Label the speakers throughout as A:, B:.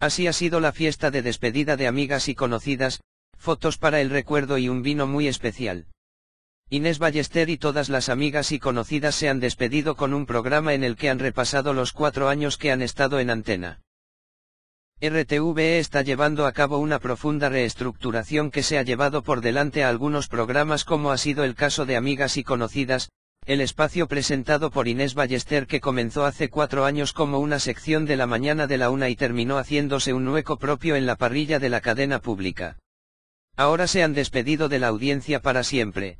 A: Así ha sido la fiesta de despedida de amigas y conocidas, fotos para el recuerdo y un vino muy especial. Inés Ballester y todas las amigas y conocidas se han despedido con un programa en el que han repasado los cuatro años que han estado en antena. RTVE está llevando a cabo una profunda reestructuración que se ha llevado por delante a algunos programas como ha sido el caso de Amigas y Conocidas, el espacio presentado por Inés Ballester que comenzó hace cuatro años como una sección de la mañana de la una y terminó haciéndose un hueco propio en la parrilla de la cadena pública. Ahora se han despedido de la audiencia para siempre.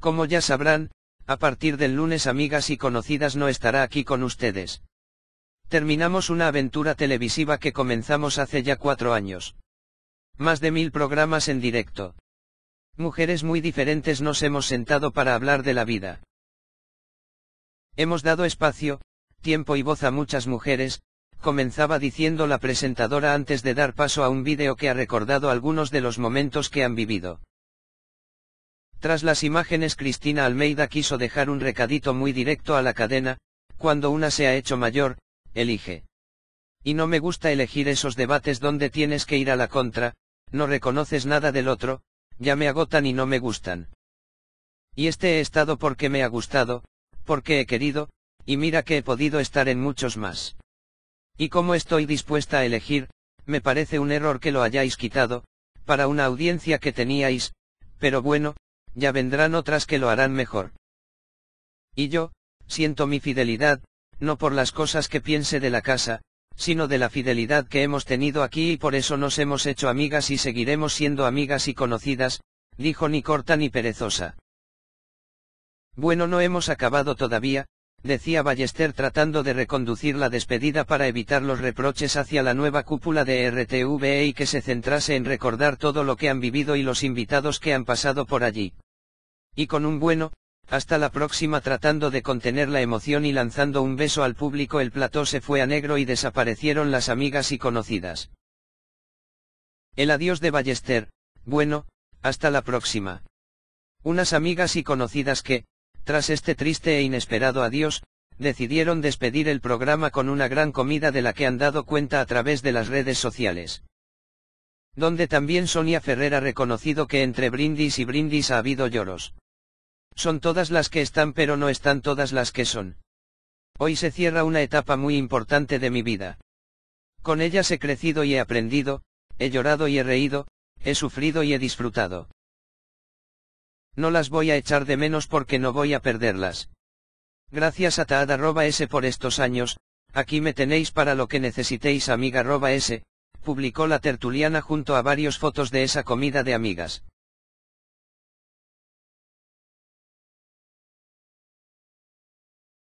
A: Como ya sabrán, a partir del lunes Amigas y Conocidas no estará aquí con ustedes. Terminamos una aventura televisiva que comenzamos hace ya cuatro años. Más de mil programas en directo. Mujeres muy diferentes nos hemos sentado para hablar de la vida. Hemos dado espacio, tiempo y voz a muchas mujeres, comenzaba diciendo la presentadora antes de dar paso a un vídeo que ha recordado algunos de los momentos que han vivido. Tras las imágenes Cristina Almeida quiso dejar un recadito muy directo a la cadena, cuando una se ha hecho mayor, elige. Y no me gusta elegir esos debates donde tienes que ir a la contra, no reconoces nada del otro, ya me agotan y no me gustan. Y este he estado porque me ha gustado, porque he querido, y mira que he podido estar en muchos más. Y como estoy dispuesta a elegir, me parece un error que lo hayáis quitado, para una audiencia que teníais, pero bueno, ya vendrán otras que lo harán mejor. Y yo, siento mi fidelidad, no por las cosas que piense de la casa, sino de la fidelidad que hemos tenido aquí y por eso nos hemos hecho amigas y seguiremos siendo amigas y conocidas, dijo ni corta ni perezosa. Bueno, no hemos acabado todavía, decía Ballester tratando de reconducir la despedida para evitar los reproches hacia la nueva cúpula de RTVE y que se centrase en recordar todo lo que han vivido y los invitados que han pasado por allí. Y con un bueno, hasta la próxima tratando de contener la emoción y lanzando un beso al público el plató se fue a negro y desaparecieron las amigas y conocidas. El adiós de Ballester, bueno, hasta la próxima. Unas amigas y conocidas que, tras este triste e inesperado adiós, decidieron despedir el programa con una gran comida de la que han dado cuenta a través de las redes sociales. Donde también Sonia Ferrer ha reconocido que entre brindis y brindis ha habido lloros. Son todas las que están pero no están todas las que son. Hoy se cierra una etapa muy importante de mi vida. Con ellas he crecido y he aprendido, he llorado y he reído, he sufrido y he disfrutado. No las voy a echar de menos porque no voy a perderlas. Gracias a taad.s por estos años, aquí me tenéis para lo que necesitéis amiga S. publicó la tertuliana junto a varios fotos de esa comida de amigas.